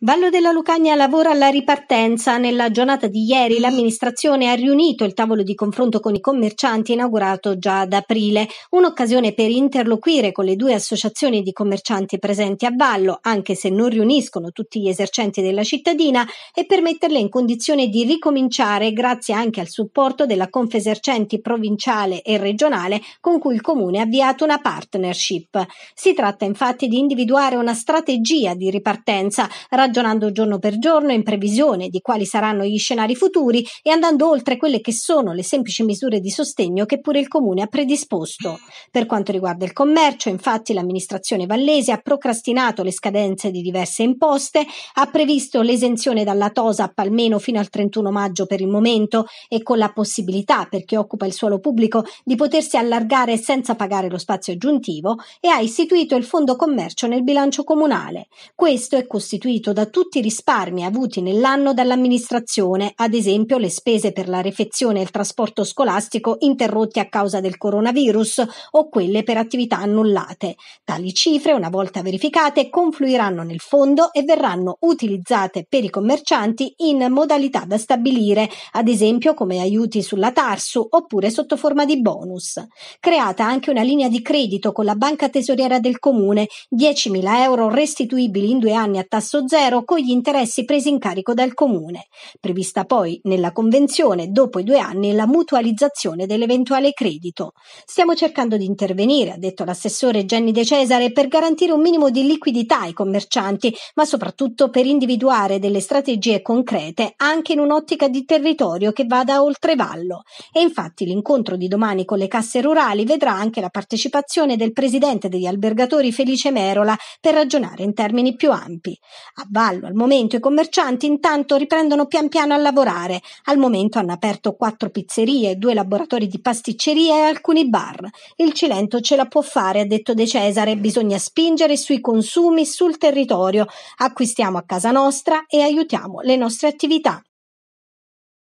Vallo della Lucagna lavora alla ripartenza. Nella giornata di ieri l'amministrazione ha riunito il tavolo di confronto con i commercianti inaugurato già ad aprile, un'occasione per interloquire con le due associazioni di commercianti presenti a Vallo, anche se non riuniscono tutti gli esercenti della cittadina, e per metterle in condizione di ricominciare grazie anche al supporto della Confesercenti provinciale e regionale con cui il comune ha avviato una partnership. Si tratta infatti di individuare una strategia di ripartenza ragionando giorno per giorno in previsione di quali saranno gli scenari futuri e andando oltre quelle che sono le semplici misure di sostegno che pure il Comune ha predisposto. Per quanto riguarda il commercio, infatti, l'amministrazione vallese ha procrastinato le scadenze di diverse imposte, ha previsto l'esenzione dalla TOSAP almeno fino al 31 maggio per il momento e con la possibilità per chi occupa il suolo pubblico di potersi allargare senza pagare lo spazio aggiuntivo e ha istituito il Fondo Commercio nel bilancio comunale. Questo è costituito da tutti i risparmi avuti nell'anno dall'amministrazione, ad esempio le spese per la refezione e il trasporto scolastico interrotti a causa del coronavirus o quelle per attività annullate. Tali cifre, una volta verificate, confluiranno nel fondo e verranno utilizzate per i commercianti in modalità da stabilire, ad esempio come aiuti sulla Tarsu oppure sotto forma di bonus. Creata anche una linea di credito con la banca tesoriera del comune, 10.000 euro restituibili in due anni a tasso zero zero con gli interessi presi in carico dal comune. Prevista poi nella convenzione dopo i due anni la mutualizzazione dell'eventuale credito. Stiamo cercando di intervenire, ha detto l'assessore Gianni De Cesare, per garantire un minimo di liquidità ai commercianti, ma soprattutto per individuare delle strategie concrete anche in un'ottica di territorio che vada oltre vallo. E infatti l'incontro di domani con le casse rurali vedrà anche la partecipazione del presidente degli albergatori Felice Merola per ragionare in termini più ampi. A intervallo. Al momento i commercianti intanto riprendono pian piano a lavorare. Al momento hanno aperto quattro pizzerie, due laboratori di pasticceria e alcuni bar. Il Cilento ce la può fare, ha detto De Cesare, bisogna spingere sui consumi, sul territorio. Acquistiamo a casa nostra e aiutiamo le nostre attività.